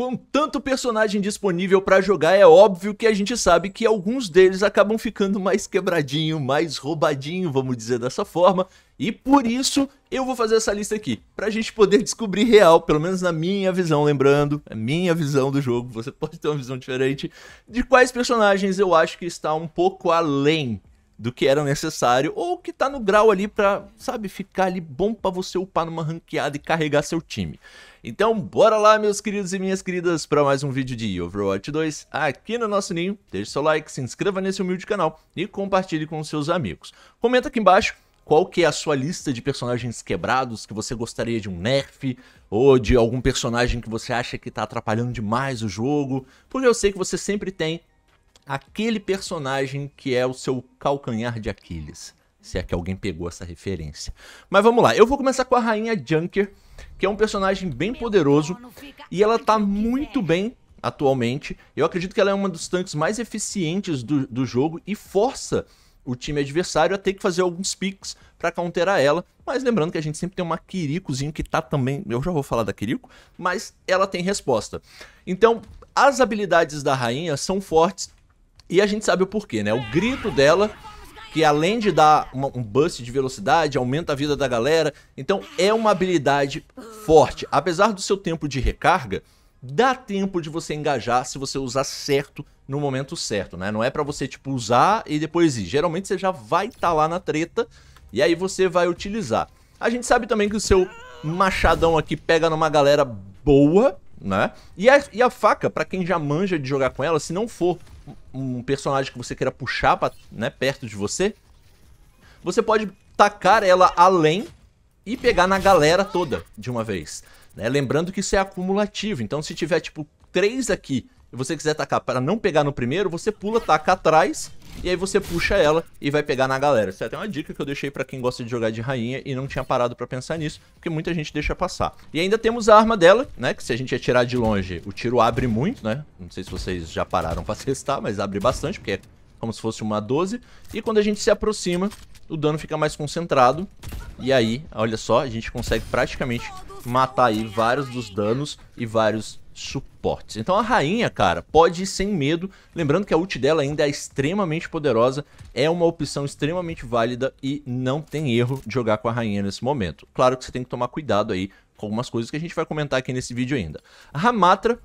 Com tanto personagem disponível para jogar, é óbvio que a gente sabe que alguns deles acabam ficando mais quebradinho, mais roubadinho, vamos dizer dessa forma. E por isso eu vou fazer essa lista aqui, pra gente poder descobrir real, pelo menos na minha visão, lembrando, é minha visão do jogo, você pode ter uma visão diferente, de quais personagens eu acho que está um pouco além do que era necessário, ou que tá no grau ali pra, sabe, ficar ali bom pra você upar numa ranqueada e carregar seu time. Então, bora lá, meus queridos e minhas queridas, para mais um vídeo de Overwatch 2 aqui no nosso ninho. Deixe seu like, se inscreva nesse humilde canal e compartilhe com seus amigos. Comenta aqui embaixo qual que é a sua lista de personagens quebrados que você gostaria de um nerf ou de algum personagem que você acha que está atrapalhando demais o jogo, porque eu sei que você sempre tem aquele personagem que é o seu calcanhar de Aquiles se é que alguém pegou essa referência. Mas vamos lá, eu vou começar com a Rainha Junker, que é um personagem bem poderoso e ela tá muito bem atualmente. Eu acredito que ela é uma dos tanques mais eficientes do, do jogo e força o time adversário a ter que fazer alguns picks para counterar ela. Mas lembrando que a gente sempre tem uma Kirikozinho que tá também. Eu já vou falar da Kiriko, mas ela tem resposta. Então, as habilidades da rainha são fortes e a gente sabe o porquê, né? O grito dela que além de dar uma, um boost de velocidade, aumenta a vida da galera. Então é uma habilidade forte. Apesar do seu tempo de recarga, dá tempo de você engajar se você usar certo no momento certo, né? Não é para você tipo usar e depois ir. Geralmente você já vai estar tá lá na treta e aí você vai utilizar. A gente sabe também que o seu machadão aqui pega numa galera boa, né? E a, e a faca, para quem já manja de jogar com ela, se não for um personagem que você queira puxar pra, né, perto de você, você pode tacar ela além e pegar na galera toda de uma vez. Né? Lembrando que isso é acumulativo, então se tiver tipo três aqui e você quiser tacar para não pegar no primeiro, você pula, taca atrás e aí você puxa ela e vai pegar na galera. Isso é até uma dica que eu deixei para quem gosta de jogar de rainha e não tinha parado para pensar nisso, porque muita gente deixa passar. E ainda temos a arma dela, né, que se a gente atirar de longe, o tiro abre muito, né? Não sei se vocês já pararam para testar, mas abre bastante, porque é como se fosse uma 12. E quando a gente se aproxima, o dano fica mais concentrado. E aí, olha só, a gente consegue praticamente matar aí vários dos danos e vários suportes. Então a rainha, cara, pode ir sem medo, lembrando que a ult dela ainda é extremamente poderosa, é uma opção extremamente válida e não tem erro de jogar com a rainha nesse momento. Claro que você tem que tomar cuidado aí com algumas coisas que a gente vai comentar aqui nesse vídeo ainda. A Ramatra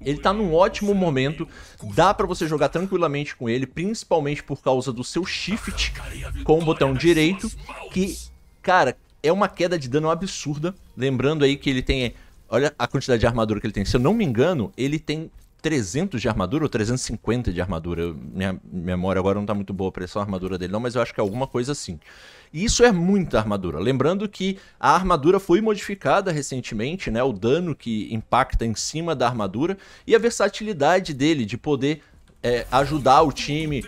ele tá num ótimo momento, dá para você jogar tranquilamente com ele, principalmente por causa do seu shift com o botão direito, que, cara, é uma queda de dano absurda. Lembrando aí que ele tem Olha a quantidade de armadura que ele tem. Se eu não me engano, ele tem 300 de armadura ou 350 de armadura. Eu, minha memória agora não está muito boa para essa armadura dele não, mas eu acho que é alguma coisa assim. E isso é muita armadura. Lembrando que a armadura foi modificada recentemente, né? O dano que impacta em cima da armadura e a versatilidade dele de poder é, ajudar o time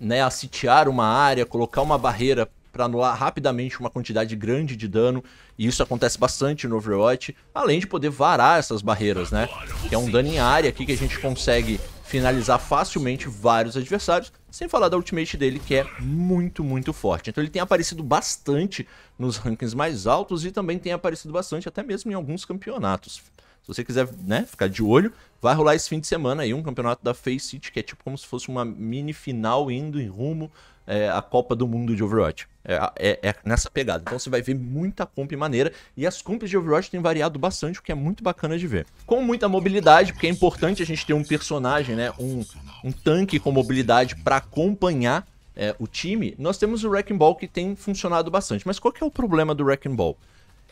né, a sitiar uma área, colocar uma barreira para anular rapidamente uma quantidade grande de dano, e isso acontece bastante no Overwatch, além de poder varar essas barreiras, né? Que é um dano em área aqui que a gente consegue finalizar facilmente vários adversários, sem falar da ultimate dele que é muito, muito forte. Então ele tem aparecido bastante nos rankings mais altos e também tem aparecido bastante até mesmo em alguns campeonatos. Se você quiser, né, ficar de olho, vai rolar esse fim de semana aí um campeonato da Face City, que é tipo como se fosse uma mini final indo em rumo é, à Copa do Mundo de Overwatch. É, é, é, nessa pegada. Então você vai ver muita comp maneira. E as comps de Overwatch têm variado bastante, o que é muito bacana de ver. Com muita mobilidade, porque é importante a gente ter um personagem, né, um, um tanque com mobilidade para acompanhar é, o time, nós temos o Wrecking Ball que tem funcionado bastante. Mas qual que é o problema do Wrecking Ball?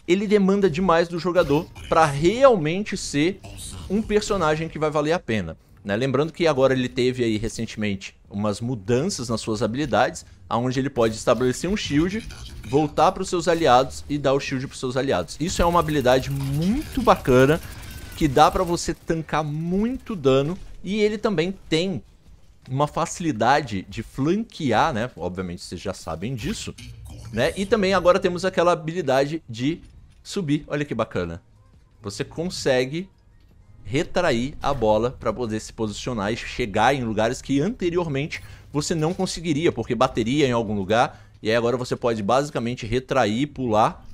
ele demanda demais do jogador para realmente ser um personagem que vai valer a pena. Né? Lembrando que agora ele teve aí recentemente umas mudanças nas suas habilidades, aonde ele pode estabelecer um shield, voltar para os seus aliados e dar o shield para os seus aliados. Isso é uma habilidade muito bacana que dá para você tancar muito dano e ele também tem uma facilidade de flanquear, né? Obviamente vocês já sabem disso, né? E também agora temos aquela habilidade de subir. Olha que bacana. Você consegue retrair a bola para poder se posicionar e chegar em lugares que anteriormente você não conseguiria, porque bateria em algum lugar. E aí agora você pode basicamente retrair, pular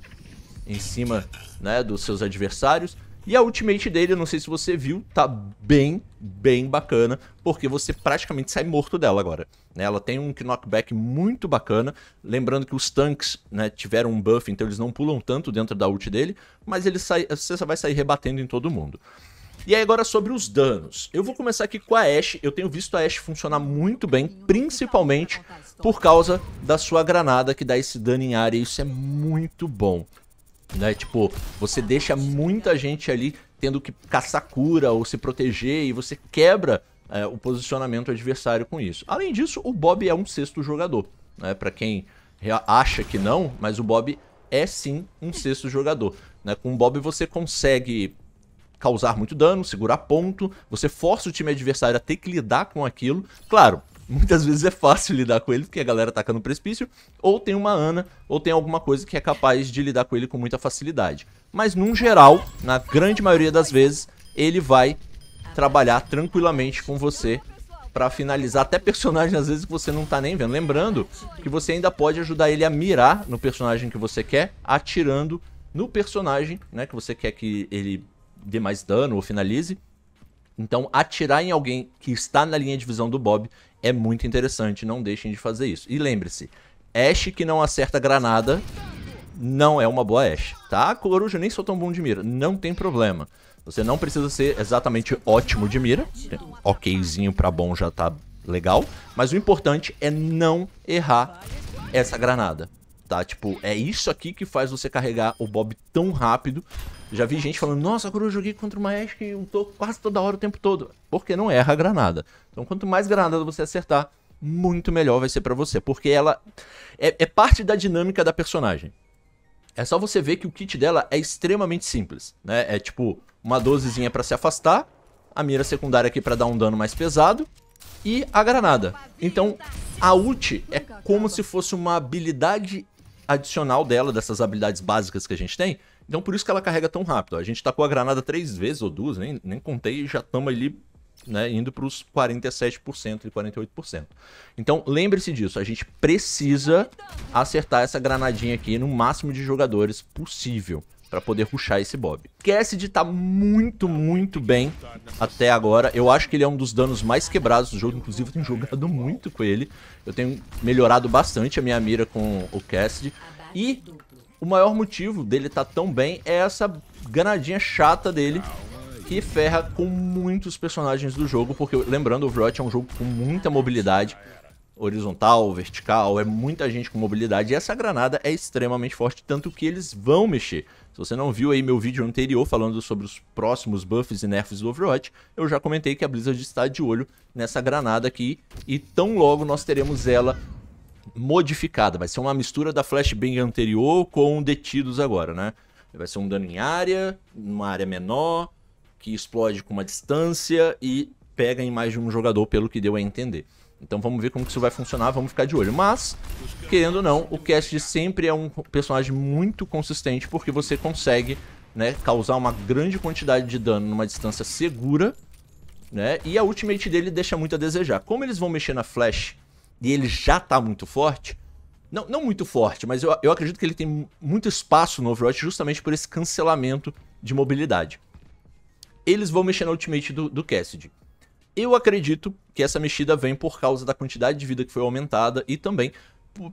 em cima né, dos seus adversários e a ultimate dele, eu não sei se você viu, tá bem, bem bacana, porque você praticamente sai morto dela agora. Né? Ela tem um knockback muito bacana, lembrando que os tanques né, tiveram um buff, então eles não pulam tanto dentro da ult dele, mas ele sai, você vai sair rebatendo em todo mundo. E aí agora sobre os danos. Eu vou começar aqui com a Ashe. Eu tenho visto a Ashe funcionar muito bem, principalmente por causa da sua granada que dá esse dano em área. Isso é muito bom né? Tipo, você deixa muita gente ali tendo que caçar cura ou se proteger e você quebra é, o posicionamento adversário com isso. Além disso, o Bob é um sexto jogador, né? Para quem acha que não, mas o Bob é sim um sexto jogador. Né? Com o Bob você consegue causar muito dano, segurar ponto, você força o time adversário a ter que lidar com aquilo. Claro, muitas vezes é fácil lidar com ele, porque a galera taca no precipício, ou tem uma Ana, ou tem alguma coisa que é capaz de lidar com ele com muita facilidade. Mas, num geral, na grande maioria das vezes, ele vai trabalhar tranquilamente com você para finalizar até personagens às vezes que você não tá nem vendo. Lembrando que você ainda pode ajudar ele a mirar no personagem que você quer, atirando no personagem, né, que você quer que ele dê mais dano ou finalize. Então, atirar em alguém que está na linha de visão do Bob é muito interessante. Não deixem de fazer isso. E lembre-se, Ash que não acerta granada não é uma boa Ash, tá? Coruja nem sou tão bom de mira, não tem problema. Você não precisa ser exatamente ótimo de mira. Okzinho pra bom já tá legal. Mas o importante é não errar essa granada, tá? Tipo, é isso aqui que faz você carregar o Bob tão rápido já vi gente falando, nossa, agora eu joguei contra o Maestro, eu tô quase toda hora o tempo todo. Porque não erra a granada. Então quanto mais granada você acertar, muito melhor vai ser para você. Porque ela é, é parte da dinâmica da personagem. É só você ver que o kit dela é extremamente simples, né? É tipo uma dozezinha para pra se afastar, a mira secundária aqui pra dar um dano mais pesado e a granada. Então a ult é como se fosse uma habilidade adicional dela, dessas habilidades básicas que a gente tem, então por isso que ela carrega tão rápido. A gente tacou tá a granada três vezes ou duas, nem, nem contei, e já estamos ali né, indo para os 47% e 48%. Então lembre-se disso, a gente precisa acertar essa granadinha aqui no máximo de jogadores possível para poder ruxar esse Bob. Cassidy tá muito, muito bem até agora. Eu acho que ele é um dos danos mais quebrados do jogo. Inclusive, eu tenho jogado muito com ele. Eu tenho melhorado bastante a minha mira com o Cassidy. E o maior motivo dele estar tá tão bem é essa ganadinha chata dele que ferra com muitos personagens do jogo, porque lembrando, o Overwatch é um jogo com muita mobilidade horizontal, vertical, é muita gente com mobilidade e essa granada é extremamente forte, tanto que eles vão mexer. Se você não viu aí meu vídeo anterior falando sobre os próximos buffs e nerfs do Overwatch, eu já comentei que a Blizzard está de olho nessa granada aqui e tão logo nós teremos ela modificada. Vai ser uma mistura da flashbang anterior com detidos agora, né? Vai ser um dano em área, uma área menor, que explode com uma distância e pega em mais de um jogador, pelo que deu a entender. Então vamos ver como que isso vai funcionar, vamos ficar de olho. Mas, querendo ou não, o cast sempre é um personagem muito consistente, porque você consegue né, causar uma grande quantidade de dano numa distância segura, né? E a ultimate dele deixa muito a desejar. Como eles vão mexer na Flash e ele já está muito forte, não, não muito forte, mas eu, eu acredito que ele tem muito espaço no Overwatch justamente por esse cancelamento de mobilidade. Eles vão mexer na ultimate do, do Cassidy. Eu acredito que essa mexida vem por causa da quantidade de vida que foi aumentada e também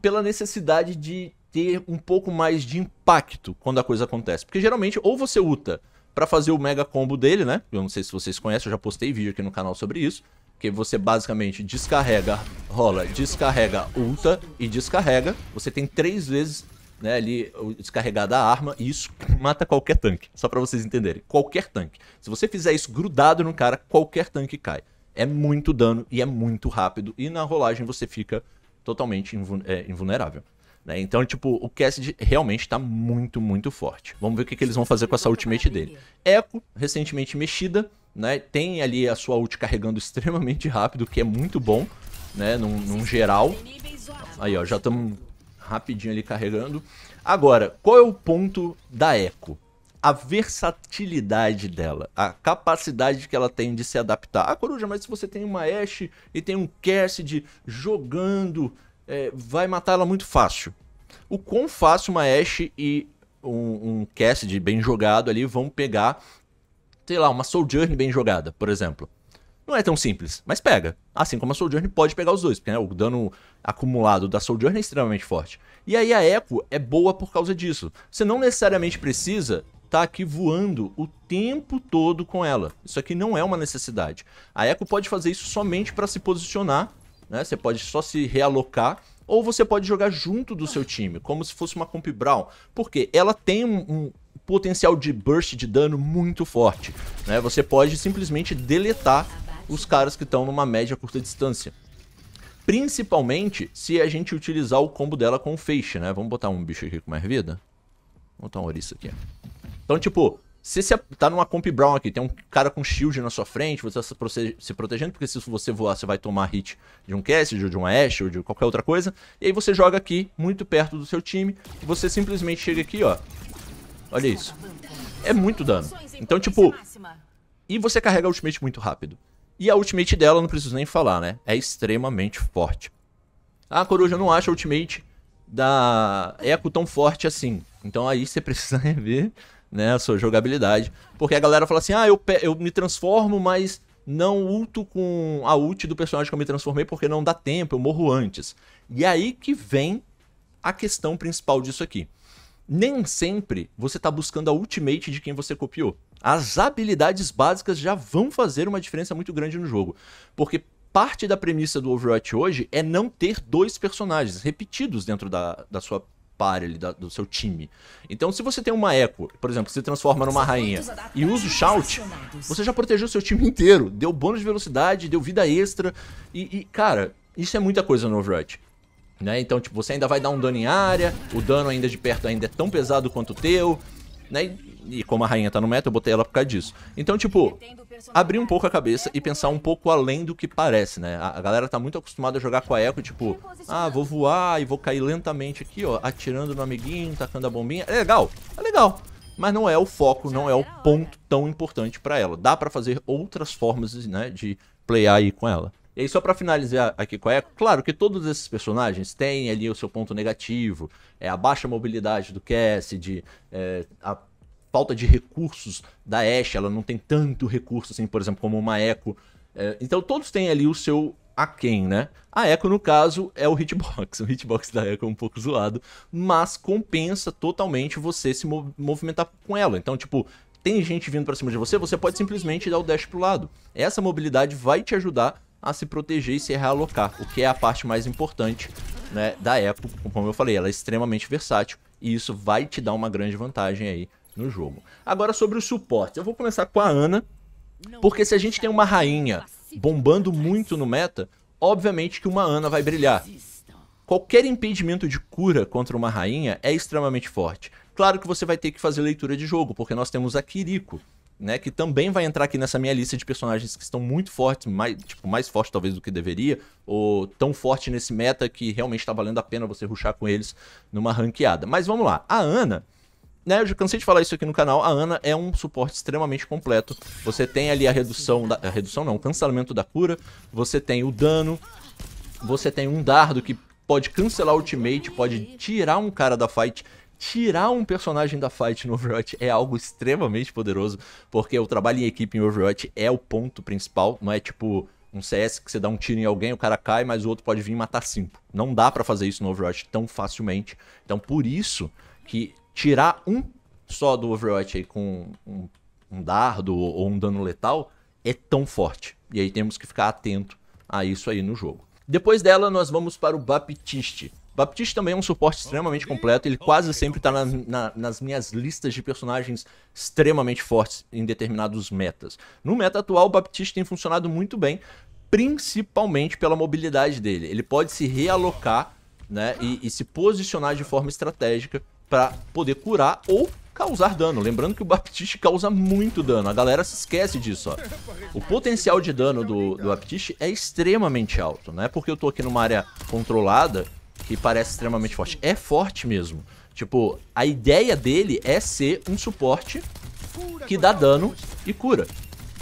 pela necessidade de ter um pouco mais de impacto quando a coisa acontece. Porque geralmente ou você luta para fazer o mega combo dele, né? Eu não sei se vocês conhecem, eu já postei vídeo aqui no canal sobre isso. Porque você basicamente descarrega, rola, descarrega ulta e descarrega. Você tem três vezes né, ali descarregada a arma e isso mata qualquer tanque. Só para vocês entenderem, qualquer tanque. Se você fizer isso grudado no cara, qualquer tanque cai. É muito dano e é muito rápido e na rolagem você fica totalmente invul é, invulnerável. Né? Então, tipo, o Cassid realmente tá muito, muito forte. Vamos ver o que, que eles vão fazer com essa ultimate dele. Echo, recentemente mexida, né? Tem ali a sua ult carregando extremamente rápido, o que é muito bom, né? Num, num geral. Aí, ó, já estamos rapidinho ali carregando. Agora, qual é o ponto da Echo? A versatilidade dela, a capacidade que ela tem de se adaptar. Ah, Coruja, mas se você tem uma Ashe e tem um Cassidy jogando, é, vai matar ela muito fácil. O quão fácil uma Ashe e um, um Cassidy bem jogado ali vão pegar sei lá, uma Soul Journey bem jogada, por exemplo. Não é tão simples, mas pega. Assim como a Soul Journey pode pegar os dois, porque né, o dano acumulado da Soul Journey é extremamente forte. E aí a Echo é boa por causa disso. Você não necessariamente precisa tá aqui voando o tempo todo com ela. Isso aqui não é uma necessidade. A Echo pode fazer isso somente para se posicionar, né? Você pode só se realocar ou você pode jogar junto do seu time, como se fosse uma Comp Brown, porque ela tem um, potencial de burst de dano muito forte. Né? Você pode simplesmente deletar os caras que estão numa média curta distância. Principalmente se a gente utilizar o combo dela com o feixe, né? Vamos botar um bicho aqui com mais vida. Vou botar um ouriço aqui. Então, tipo, se você tá numa comp brown aqui, tem um cara com shield na sua frente, você tá se, protegendo, porque se você voar, você vai tomar hit de um Cassidy, ou de um Ashe, ou de qualquer outra coisa. E aí você joga aqui, muito perto do seu time, e você simplesmente chega aqui, ó, Olha isso. É muito dano. Então, tipo... E você carrega a ultimate muito rápido. E a ultimate dela, não preciso nem falar, né? É extremamente forte. A ah, Coruja não acha a ultimate da Echo tão forte assim. Então aí você precisa rever né, a sua jogabilidade. Porque a galera fala assim, ah, eu, eu me transformo, mas não ulto com a ult do personagem que eu me transformei porque não dá tempo, eu morro antes. E é aí que vem a questão principal disso aqui nem sempre você está buscando a ultimate de quem você copiou. As habilidades básicas já vão fazer uma diferença muito grande no jogo. Porque parte da premissa do Overwatch hoje é não ter dois personagens repetidos dentro da, da sua pare da, do seu time. Então, se você tem uma eco, por exemplo, se transforma numa rainha e usa o shout, você já protegeu seu time inteiro, deu bônus de velocidade, deu vida extra e, e cara, isso é muita coisa no Overwatch. Né? Então, tipo, você ainda vai dar um dano em área, o dano ainda de perto ainda é tão pesado quanto o teu, né? E como a rainha tá no meta, eu botei ela por causa disso. Então, tipo, abrir um pouco a cabeça e pensar um pouco além do que parece, né? A galera tá muito acostumada a jogar com a Echo, tipo, ah, vou voar e vou cair lentamente aqui, ó, atirando no amiguinho, tacando a bombinha. É legal, é legal. Mas não é o foco, não é o ponto tão importante pra ela. Dá pra fazer outras formas, né, de playar aí com ela. E aí, só para finalizar aqui com a Echo, claro que todos esses personagens têm ali o seu ponto negativo, é a baixa mobilidade do Cassidy, é, a falta de recursos da Ash, ela não tem tanto recurso assim, por exemplo, como uma Echo. É, então todos têm ali o seu a quem, né? A Echo, no caso, é o hitbox. O hitbox da Echo é um pouco zoado, mas compensa totalmente você se mov movimentar com ela. Então, tipo, tem gente vindo para cima de você, você pode simplesmente dar o dash pro lado. Essa mobilidade vai te ajudar a se proteger e se realocar, o que é a parte mais importante né, da Apple. Como eu falei, ela é extremamente versátil e isso vai te dar uma grande vantagem aí no jogo. Agora sobre o suporte, eu vou começar com a Ana, porque se a gente tem uma rainha bombando muito no meta, obviamente que uma Ana vai brilhar. Qualquer impedimento de cura contra uma rainha é extremamente forte. Claro que você vai ter que fazer leitura de jogo, porque nós temos a Kiriko, né? Que também vai entrar aqui nessa minha lista de personagens que estão muito fortes, mais, tipo, mais forte talvez do que deveria, ou tão forte nesse meta que realmente está valendo a pena você ruxar com eles numa ranqueada. Mas vamos lá, a Ana. Né, eu já cansei de falar isso aqui no canal, a Ana é um suporte extremamente completo. Você tem ali a redução, da, a redução não, o cancelamento da cura, você tem o dano, você tem um dardo que pode cancelar o ultimate, pode tirar um cara da fight tirar um personagem da fight no Overwatch é algo extremamente poderoso, porque o trabalho em equipe em Overwatch é o ponto principal, não é tipo um CS que você dá um tiro em alguém, o cara cai, mas o outro pode vir e matar cinco. Não dá para fazer isso no Overwatch tão facilmente. Então, por isso que tirar um só do Overwatch aí com um, um dardo ou um dano letal é tão forte. E aí temos que ficar atento a isso aí no jogo. Depois dela, nós vamos para o Baptiste. Baptiste também é um suporte extremamente completo, ele quase sempre está nas, na, nas minhas listas de personagens extremamente fortes em determinados metas. No meta atual, o Baptiste tem funcionado muito bem, principalmente pela mobilidade dele. Ele pode se realocar né, e, e se posicionar de forma estratégica para poder curar ou causar dano. Lembrando que o Baptiste causa muito dano. A galera se esquece disso, ó. O potencial de dano do, do Baptiste é extremamente alto, né? Porque eu tô aqui numa área controlada que parece extremamente forte. É forte mesmo. Tipo, a ideia dele é ser um suporte que dá dano e cura.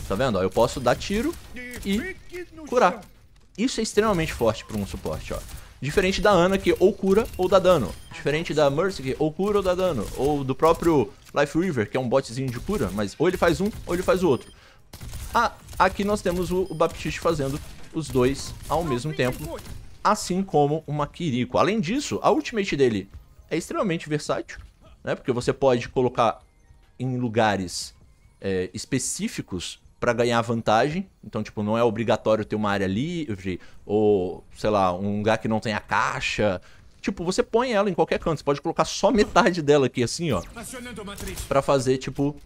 Tá vendo? eu posso dar tiro e curar. Isso é extremamente forte para um suporte, ó. Diferente da Ana que ou cura ou dá dano. Diferente da Mercy que ou cura ou dá dano. Ou do próprio Life River, que é um botzinho de cura, mas ou ele faz um ou ele faz o outro. Ah, aqui nós temos o, o Baptiste fazendo os dois ao mesmo tempo assim como uma Kiriko. Além disso, a ultimate dele é extremamente versátil, né? Porque você pode colocar em lugares é, específicos para ganhar vantagem. Então, tipo, não é obrigatório ter uma área livre ou, sei lá, um lugar que não tenha caixa. Tipo, você põe ela em qualquer canto. Você pode colocar só metade dela aqui, assim, ó. para fazer, tipo,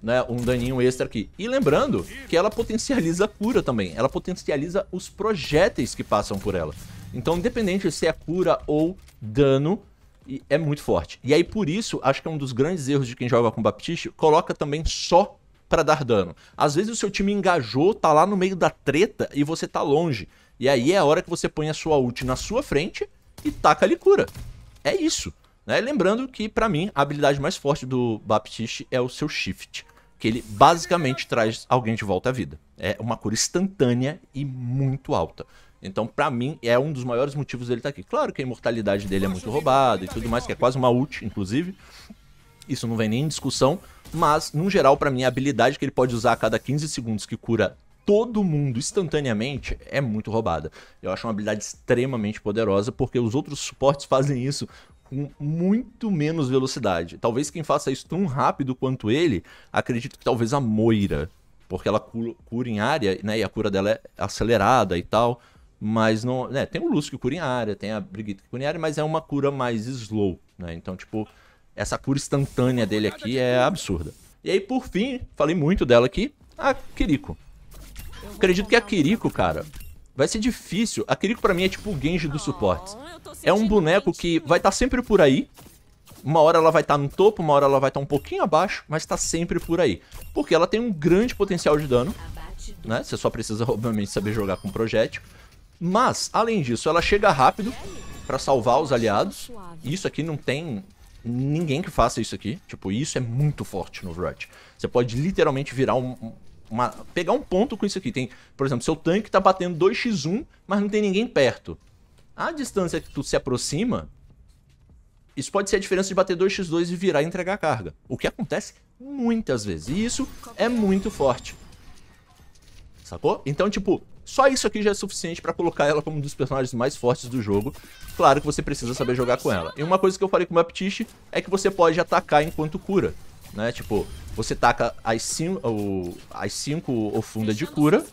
né, um daninho extra aqui. E lembrando que ela potencializa a cura também. Ela potencializa os projéteis que passam por ela. Então, independente se é cura ou dano, é muito forte. E aí, por isso, acho que é um dos grandes erros de quem joga com Baptiste, coloca também só para dar dano. Às vezes o seu time engajou, tá lá no meio da treta e você tá longe. E aí é a hora que você põe a sua ult na sua frente e taca ali cura. É isso. Né? Lembrando que, para mim, a habilidade mais forte do Baptiste é o seu Shift. Que ele basicamente traz alguém de volta à vida. É uma cura instantânea e muito alta. Então, para mim, é um dos maiores motivos dele estar tá aqui. Claro que a imortalidade dele é muito roubada e tudo mais, que é quase uma ult, inclusive. Isso não vem nem em discussão. Mas, no geral, para mim, a habilidade que ele pode usar a cada 15 segundos que cura todo mundo instantaneamente é muito roubada. Eu acho uma habilidade extremamente poderosa, porque os outros suportes fazem isso com muito menos velocidade. Talvez quem faça isso tão rápido quanto ele, acredito que talvez a Moira, porque ela cura em área, né, e a cura dela é acelerada e tal. Mas não. Né, tem o Lúcio que cura em área, tem a Brigitte que cura em área, mas é uma cura mais slow, né? Então, tipo, essa cura instantânea dele aqui é absurda. E aí, por fim, falei muito dela aqui, a Kiriko. Acredito que a Kiriko, cara, vai ser difícil. A Kiriko pra mim é tipo o Genji do suporte. É um boneco que vai estar tá sempre por aí. Uma hora ela vai estar tá no topo, uma hora ela vai estar tá um pouquinho abaixo, mas tá sempre por aí. Porque ela tem um grande potencial de dano, né? Você só precisa, obviamente, saber jogar com projétil. Mas, além disso, ela chega rápido para salvar os aliados. Isso aqui não tem ninguém que faça isso aqui. Tipo, isso é muito forte no Overwatch. Você pode literalmente virar um, uma, pegar um ponto com isso aqui. Tem, por exemplo, seu tanque tá batendo 2x1, mas não tem ninguém perto. A distância que tu se aproxima, isso pode ser a diferença de bater 2x2 e virar e entregar a carga. O que acontece muitas vezes. E isso é muito forte. Sacou? Então, tipo, só isso aqui já é suficiente pra colocar ela como um dos personagens mais fortes do jogo. Claro que você precisa saber jogar com ela. E uma coisa que eu falei com o Baptiste é que você pode atacar enquanto cura. Né? Tipo, você taca as, cinco, as cinco ofundas de cura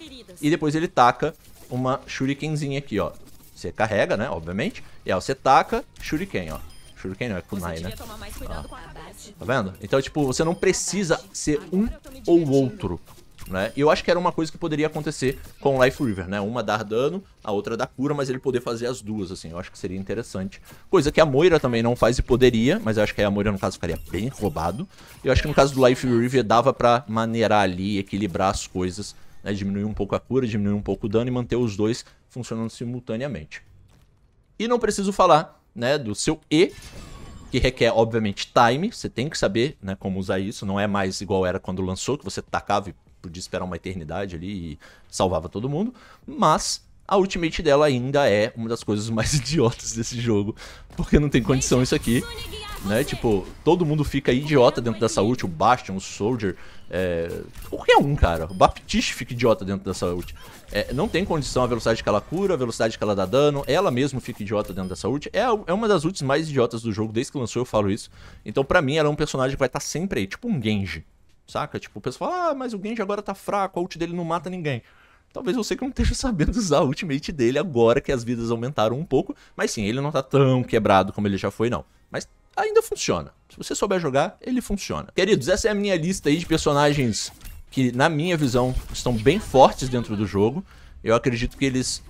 e depois ele taca uma shurikenzinha aqui, ó. Você carrega, né? Obviamente. E aí você taca shuriken, ó. Shuriken não, é kunai, né? Ah. Tá vendo? Então, tipo, você não precisa ser um ou outro né? E eu acho que era uma coisa que poderia acontecer com o Life River, né? Uma dar dano, a outra dar cura, mas ele poder fazer as duas, assim. Eu acho que seria interessante. Coisa que a Moira também não faz e poderia, mas eu acho que a Moira, no caso, ficaria bem roubado. Eu acho que no caso do Life River dava para maneirar ali, equilibrar as coisas, né? Diminuir um pouco a cura, diminuir um pouco o dano e manter os dois funcionando simultaneamente. E não preciso falar, né, do seu E, que requer, obviamente, time. Você tem que saber né, como usar isso. Não é mais igual era quando lançou, que você tacava e podia tipo, esperar uma eternidade ali e salvava todo mundo. Mas a ultimate dela ainda é uma das coisas mais idiotas desse jogo, porque não tem condição isso aqui. Né? Tipo, todo mundo fica idiota dentro dessa ult, o Bastion, o Soldier, é... qualquer um, cara. O Baptiste fica idiota dentro dessa ult. É, não tem condição a velocidade que ela cura, a velocidade que ela dá dano, ela mesma fica idiota dentro dessa ult. É, é uma das ults mais idiotas do jogo, desde que lançou eu falo isso. Então pra mim ela é um personagem que vai estar tá sempre aí, tipo um Genji. Saca? Tipo, o pessoal fala, ah, mas o Genji agora tá fraco, a ult dele não mata ninguém. Talvez você que não esteja sabendo usar a ultimate dele agora que as vidas aumentaram um pouco. Mas sim, ele não tá tão quebrado como ele já foi, não. Mas ainda funciona. Se você souber jogar, ele funciona. Queridos, essa é a minha lista aí de personagens que, na minha visão, estão bem fortes dentro do jogo. Eu acredito que eles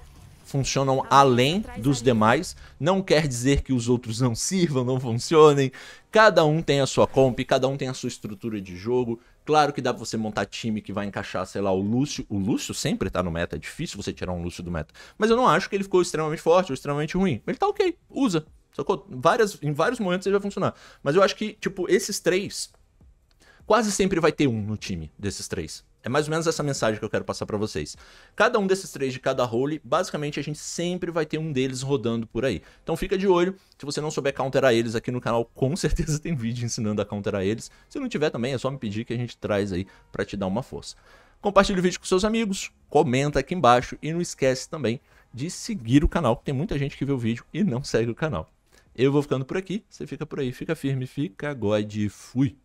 funcionam além dos demais. Não quer dizer que os outros não sirvam, não funcionem. Cada um tem a sua comp, cada um tem a sua estrutura de jogo. Claro que dá pra você montar time que vai encaixar, sei lá, o Lúcio. O Lúcio sempre tá no meta, é difícil você tirar um Lúcio do meta. Mas eu não acho que ele ficou extremamente forte ou extremamente ruim. Ele tá ok, usa. Sacou? Várias, em vários momentos ele vai funcionar. Mas eu acho que, tipo, esses três. Quase sempre vai ter um no time desses três. É mais ou menos essa mensagem que eu quero passar para vocês. Cada um desses três de cada role, basicamente a gente sempre vai ter um deles rodando por aí. Então fica de olho, se você não souber counterar eles aqui no canal, com certeza tem vídeo ensinando a counterar eles. Se não tiver também, é só me pedir que a gente traz aí para te dar uma força. Compartilhe o vídeo com seus amigos, comenta aqui embaixo e não esquece também de seguir o canal, que tem muita gente que vê o vídeo e não segue o canal. Eu vou ficando por aqui, você fica por aí, fica firme, fica God, e fui!